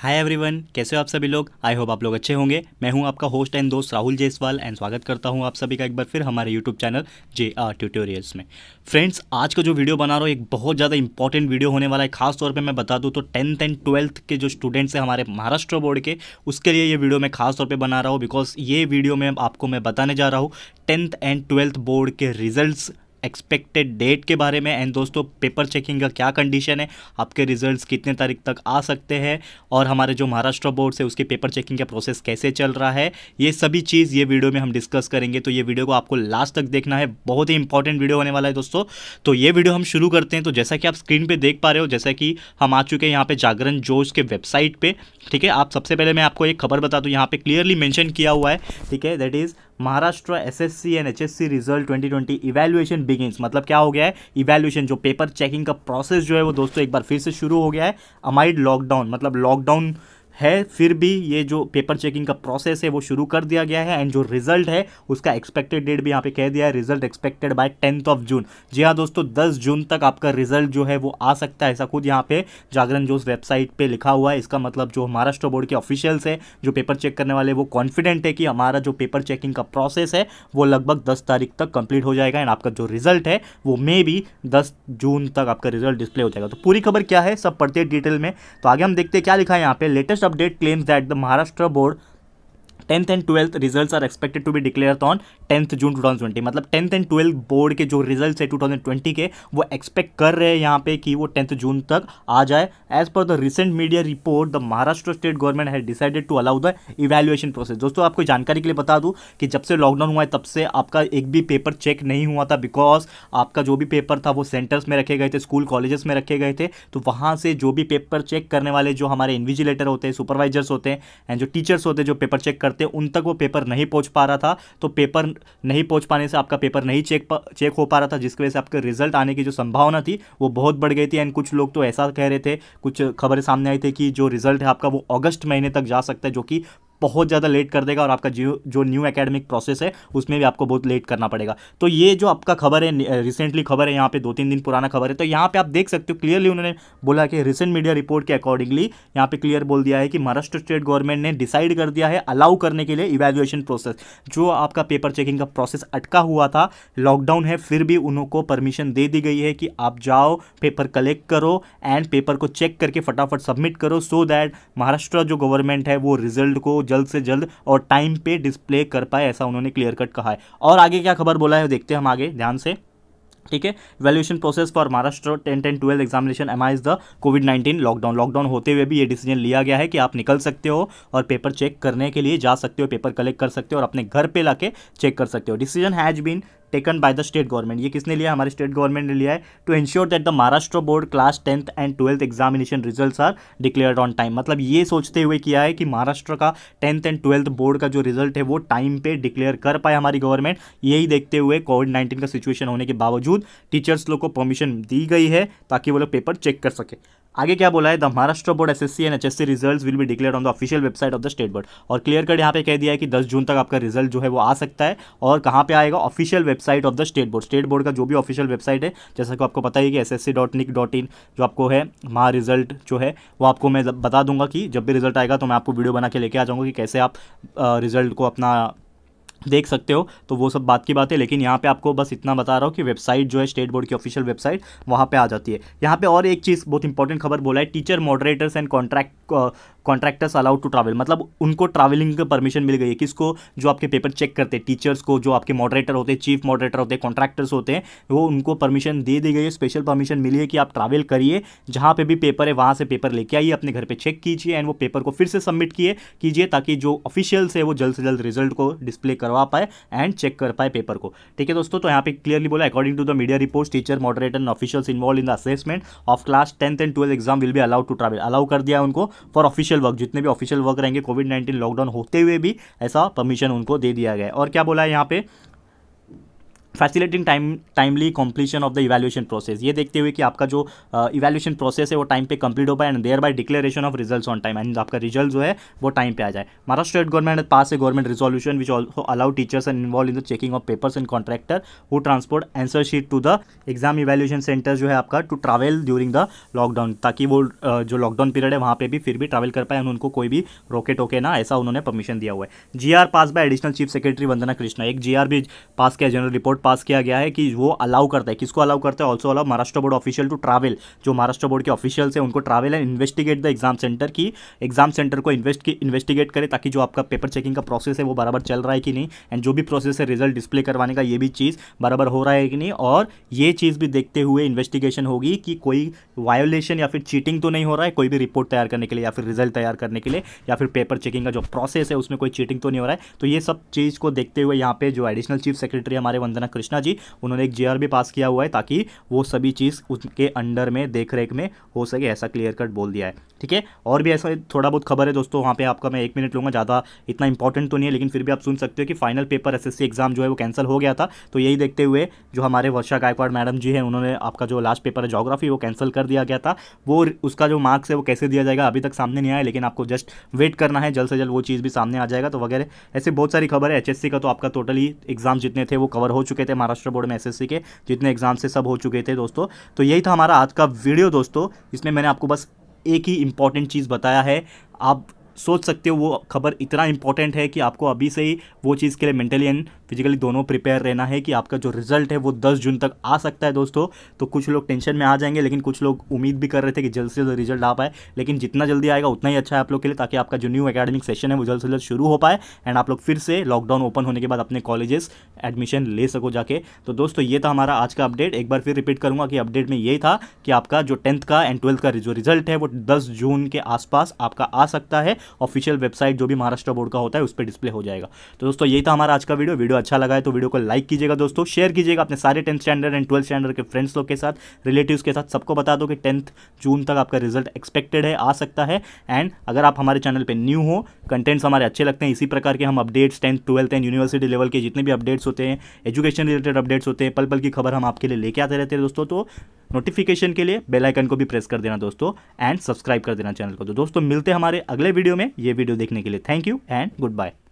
hi everyone कैसे हो आप सभी लोग आई होप आप लोग अच्छे होंगे मैं हूं आपका होस्ट एंड दोस्त राहुल जयसवाल एंड स्वागत करता हूं आप सभी का एक बार फिर हमारे YouTube channel J R tutorials में फ्रेंड्स आज का जो वीडियो बना रहा हूं एक बहुत ज़्यादा इंपॉर्टेंट वीडियो होने वाला है खास तौर पर मैं बता दूँ तो टेंथ एंड ट्वेल्थ के जो स्टूडेंट्स हैं हमारे महाराष्ट्र बोर्ड के उसके लिए ये वीडियो मैं खास तौर पर बना रहा हूँ बिकॉज ये वीडियो में आपको मैं बताने जा रहा हूँ टेंथ एंड ट्वेल्थ बोर्ड के रिजल्ट एक्सपेक्टेड डेट के बारे में एंड दोस्तों पेपर चेकिंग का क्या कंडीशन है आपके रिजल्ट्स कितने तारीख तक आ सकते हैं और हमारे जो महाराष्ट्र बोर्ड से उसके पेपर चेकिंग का प्रोसेस कैसे चल रहा है ये सभी चीज़ ये वीडियो में हम डिस्कस करेंगे तो ये वीडियो को आपको लास्ट तक देखना है बहुत ही इंपॉर्टेंट वीडियो होने वाला है दोस्तों तो ये वीडियो हम शुरू करते हैं तो जैसा कि आप स्क्रीन पर देख पा रहे हो जैसा कि हम आ चुके हैं यहाँ पे जागरण जोश के वेबसाइट पर ठीक है आप सबसे पहले मैं आपको एक खबर बता दूँ यहाँ पे क्लियरली मैंशन किया हुआ है ठीक है that is Maharashtra C and C result twenty twenty begin मतलब क्या हो गया है इवेल्यूशन जो पेपर चेकिंग का प्रोसेस जो है वो दोस्तों एक बार फिर से शुरू हो गया है अमाइड लॉकडाउन मतलब लॉकडाउन है फिर भी ये जो पेपर चेकिंग का प्रोसेस है वो शुरू कर दिया गया है एंड जो रिजल्ट है उसका एक्सपेक्टेड डेट भी यहाँ पे कह दिया है result expected by tenth of June जी हाँ दोस्तों दस जून तक आपका रिजल्ट जो है वो आ सकता है ऐसा खुद यहाँ पे जागरण जोश वेबसाइट पर लिखा हुआ है इसका मतलब जो महाराष्ट्र बोर्ड के ऑफिशियल्स है जो पेपर चेक करने वाले वो कॉन्फिडेंट है कि हमारा जो पेपर चेकिंग का प्रोसेस है वो लगभग दस तारीख तक कंप्लीट हो जाएगा एंड आपका जो रिजल्ट है वो मे भी दस जून तक आपका रिजल्ट डिस्प्ले हो जाएगा तो पूरी खबर क्या है सब पढ़ते डिटेल में तो आगे हम देखते क्या लिखा है यहाँ पे latest update claims that the Maharashtra board 10th and 12th results are expected to be declared on tenth June 2020 मतलब टेंथ एंड ट्वेल्थ बोर्ड के जो रिजल्ट है 2020 के वो एक्सपेक्ट कर रहे हैं यहाँ पे कि वो टेंथ जून तक आ जाए as per the recent media report the Maharashtra state government has decided to allow the evaluation process दोस्तों आपको जानकारी के लिए बता दूँ कि जब से लॉकडाउन हुआ है तब से आपका एक भी पेपर चेक नहीं हुआ था बिकॉज आपका जो भी पेपर था वो सेंटर्स में रखे गए थे स्कूल कॉलेजेस में रखे गए थे तो वहाँ से जो भी पेपर चेक करने वाले जो हमारे इन्विजिलेटर होते हैं सुपरवाइजर्स होते हैं एंड जो टीचर्स होते हैं जो पेपर चेक करते हैं उन तक वो पेपर नहीं पहुँच पा रहा था तो पेपर नहीं पहुंच पाने से आपका पेपर नहीं चेक चेक हो पा रहा था जिसकी वजह से आपके रिजल्ट आने की जो संभावना थी वो बहुत बढ़ गई थी एंड कुछ लोग तो ऐसा कह रहे थे कुछ खबरें सामने आई थी कि जो रिजल्ट है आपका वो अगस्त महीने तक जा सकता है जो कि बहुत ज़्यादा लेट कर देगा और आपका जो जो न्यू एकेडमिक प्रोसेस है उसमें भी आपको बहुत लेट करना पड़ेगा तो ये जो आपका खबर है रिसेंटली खबर है यहाँ पे दो तीन दिन पुराना खबर है तो यहाँ पे आप देख सकते हो क्लियरली उन्होंने बोला कि रिसेंट मीडिया रिपोर्ट के अकॉर्डिंगली यहाँ पे क्लियर बोल दिया है कि महाराष्ट्र स्टेट गवर्नमेंट ने डिसाइड कर दिया है अलाउ करने के लिए इवेल्युएशन प्रोसेस जो आपका पेपर चेकिंग का प्रोसेस अटका हुआ था लॉकडाउन है फिर भी उनको परमिशन दे दी गई है कि आप जाओ पेपर कलेक्ट करो एंड पेपर को चेक करके फटाफट सबमिट करो सो दैट महाराष्ट्र जो गवर्नमेंट है वो रिजल्ट को जल्द से जल्द और टाइम पे डिस्प्ले कर पाए ऐसा उन्होंने क्लियर कट कहा है और आगे क्या खबर बोला है देखते हैं हम आगे ध्यान से ठीक है valuation process for Maharashtra ten ten twelve examination amid the COVID nineteen lockdown lockdown होते हुए भी ये डिसीजन लिया गया है कि आप निकल सकते हो और पेपर चेक करने के लिए जा सकते हो पेपर कलेक्ट कर सकते हो और अपने घर पे लाके चेक कर सकते हो decision has been taken by the state government ये किसने लिया हमारे स्टेट गवर्नमेंट ने लिया है to ensure that the Maharashtra board class tenth and twelfth examination results are declared on time मतलब ये सोचते हुए किया है कि महाराष्ट्र का टेंथ एंड ट्वेल्थ बोर्ड का जो रिजल्ट है वो टाइम पे डिक्लेयर कर पाए हमारी गवर्नमेंट यही देखते हुए कोविड नाइन्टीन का सिचुएशन होने के बावजूद टीचर्स लोग को परमिशन दी गई है ताकि वो लोग पेपर चेक कर सके आगे क्या बोला है the Maharashtra board S S C and H S C result will भी declare on the official website of the state board और क्लियर कट यहाँ पे कह दिया है कि 10 जून तक आपका रिजल्ट जो है वो आ सकता है और कहाँ पे आएगा official website of the state board state board का जो भी ऑफिशियल वेबसाइट है जैसा कि आपको पता ही कि S S C dot nic dot in जो आपको है महा रिजल्ट जो है वो आपको मैं बता दूंगा कि जब भी रिजल्ट आएगा तो मैं आपको वीडियो बना के लेके आ जाऊँगा कि कैसे आप रिजल्ट को अपना देख सकते हो तो वो सब बात की बात है लेकिन यहाँ पे आपको बस इतना बता रहा हूँ कि वेबसाइट जो है स्टेट बोर्ड की ऑफिशियल वेबसाइट वहाँ पे आ जाती है यहाँ पे और एक चीज़ बहुत इंपॉर्टेंट खबर बोला है teacher moderators and contract contractors allowed to travel मतलब उनको ट्रैवलिंग की परमिशन मिल गई है किसको जो आपके पेपर चेक करते हैं टीचर्स को जो आपके मॉडरेटर होते हैं चीफ मॉडरेटर होते हैं कॉन्ट्रैक्टर्स होते हैं वो उनको परमिशन दे दी गई है स्पेशल परमिशन मिली है कि आप ट्रैवल करिए जहाँ पे भी पेपर है वहाँ से पेपर लेके आइए अपने घर पर चेक कीजिए एंड वो पेपर को फिर से सबमिट किए कीजिए ताकि जो ऑफिशियल्स है वो जल्द से जल्द रिजल्ट को डिस्प्ले करवा पाए एंड चेक कर पाए पेपर को ठीक है दोस्तों तो यहाँ पे क्लियरली बोला according to the media reports teacher moderator and officials involve in the assessment of class tenth and twelfth exam will भी अलाउड टू ट्रैवल अलाउ कर दिया उनको फॉर ऑफिशियल ऑफिशियल वर्क जितने भी ऑफिशियल वर्क रहेंगे COVID nineteen lockdown होते हुए भी ऐसा परमिशन उनको दे दिया गया और क्या बोला है यहाँ पे facilitating time timely completion of the evaluation process ये देखते हुए कि आपका जो इवैल्यूएशन uh, प्रोसेस है वो टाइम पे कंप्लीट हो पाए and thereby declaration of results on time and आपका रिजल्ट जो है वो टाइम पे आ जाए Maharashtra state government pass a government resolution which also allow teachers and involve in the checking of papers and contractor who transport answer sheet to the exam evaluation centre जो है आपका to travel during the lockdown ताकि वो uh, जो lockdown period है वहाँ पर भी फिर भी ट्रैवल कर पाए उनको कोई भी रोके टोके ना ऐसा उन्होंने परमिशन दिया हुआ है जी pass by additional chief secretary Vandana Krishna एक जी भी पास किया जनरल रिपोर्ट पास किया गया है कि वो अलाउ करता है किसको अलाउ करता है also allow Maharashtra board official to travel जो महाराष्ट्र बोर्ड के ऑफिशियल्स हैं उनको travel and investigate the exam centre की एग्जाम सेंटर को इन्वेस्ट इन्वेस्टिगेट करें ताकि जो आपका पेपर चेकिंग का प्रोसेस है वो बराबर चल रहा है कि नहीं एंड जो भी प्रोसेस है रिजल्ट डिस्प्ले करवाने का ये भी चीज़ बराबर हो रहा है कि नहीं और ये चीज़ भी देखते हुए इन्वेस्टिगेशन होगी कि कोई वायोलेशन या फिर चीटिंग तो नहीं हो रहा है कोई भी रिपोर्ट तैयार करने के लिए या फिर रिजल्ट तैयार करने के लिए या फिर पेपर चेकिंग का जो प्रोसेस है उसमें कोई चीटिंग तो नहीं हो रहा है तो ये सब चीज़ को देखते हुए यहाँ पे जो एडिशनल चीफ सेक्रेटरी हमारे वंदना कृष्णा जी उन्होंने एक जे भी पास किया हुआ है ताकि वो सभी चीज़ उसके अंडर में देख रेख में हो सके ऐसा क्लियर कट बोल दिया है ठीक है और भी ऐसा थोड़ा बहुत खबर है दोस्तों वहाँ पे आपका मैं एक मिनट लूंगा ज़्यादा इतना इंपॉर्टेंट तो नहीं है लेकिन फिर भी आप सुन सकते हो कि फाइनल पेपर एसएससी एग्जाम जो है वो कैंसिल हो गया था तो यही देखते हुए जो हमारे वर्षा गायकवाड़ मैडम जी हैं उन्होंने आपका जो लास्ट पेपर है जोग्राफी वो कैंसिल कर दिया गया था वो उसका जो मार्क्स है वो कैसे दिया जाएगा अभी तक सामने नहीं आया लेकिन आपको जस्ट वेट करना है जल्द से जल्द वो चीज़ भी सामने आ जाएगा तो वगैरह ऐसे बहुत सारी खबर है एच का तो आपका टोटली एग्जाम जितने थे वो कवर हो चुके थे महाराष्ट्र बोर्ड में एस के जितने एग्जाम से सब हो चुके थे दोस्तों तो यही था हमारा आज का वीडियो दोस्तों इसमें मैंने आपको बस एक ही इंपॉर्टेंट चीज़ बताया है आप सोच सकते हो वो खबर इतना इंपॉर्टेंट है कि आपको अभी से ही वो चीज़ के लिए मेंटली एंड फिजिकली दोनों प्रिपेयर रहना है कि आपका जो रिजल्ट है वो 10 जून तक आ सकता है दोस्तों तो कुछ लोग टेंशन में आ जाएंगे लेकिन कुछ लोग उम्मीद भी कर रहे थे कि जल्द से जल्द रिजल्ट आ पाए लेकिन जितना जल्दी आएगा उतना ही अच्छा है आप लोग के लिए ताकि आपका जो न्यू अकेडमिक सेशन है वो जल्द से जल्द शुरू हो पाए एंड आप लोग फिर से लॉकडाउन ओपन होने के बाद अपने कॉलेजेस एडमिशन ले सको जाके तो दोस्तों ये था हमारा आज का अपडेट एक बार फिर रिपीट करूँगा कि अपडेट में यही था कि आपका जो टेंथ का एंड ट्वेल्थ का जो रिजल्ट है वो दस जून के आसपास आपका आ सकता है ऑफिशियल वेबसाइट जो भी महाराष्ट्र बोर्ड का होता है उस पर डिस्प्ले हो जाएगा तो दोस्तों यही था हमारा आज का वीडियो वीडियो अच्छा लगा है तो वीडियो को लाइक कीजिएगा दोस्तों शेयर कीजिएगा अपने सारे tenth standard and twelfth standard के फ्रेंड्स लोग के साथ रिलेटिव के साथ सबको बता दो कि टेंथ जून तक आपका रिजल्ट एक्सपेक्टेड है आ सकता है एंड अगर आप हमारे चैनल पर न्यू हो कंटेंट्स हमारे अच्छे लगते हैं इसी प्रकार के हम updates tenth twelfth and university level के जितने भी अपडेट्स होते हैं एजुकेशन रिलेटेड अपडेट्स होते हैं पल पल की खबर हम आपके लिए लेके आते रहते हैं दोस्तों तो नोटिफिकेशन के लिए बेल आइकन को भी प्रेस कर देना दोस्तों एंड सब्सक्राइब कर देना चैनल को तो दोस्तों मिलते हैं हमारे अगले वीडियो में ये वीडियो देखने के लिए thank you and good bye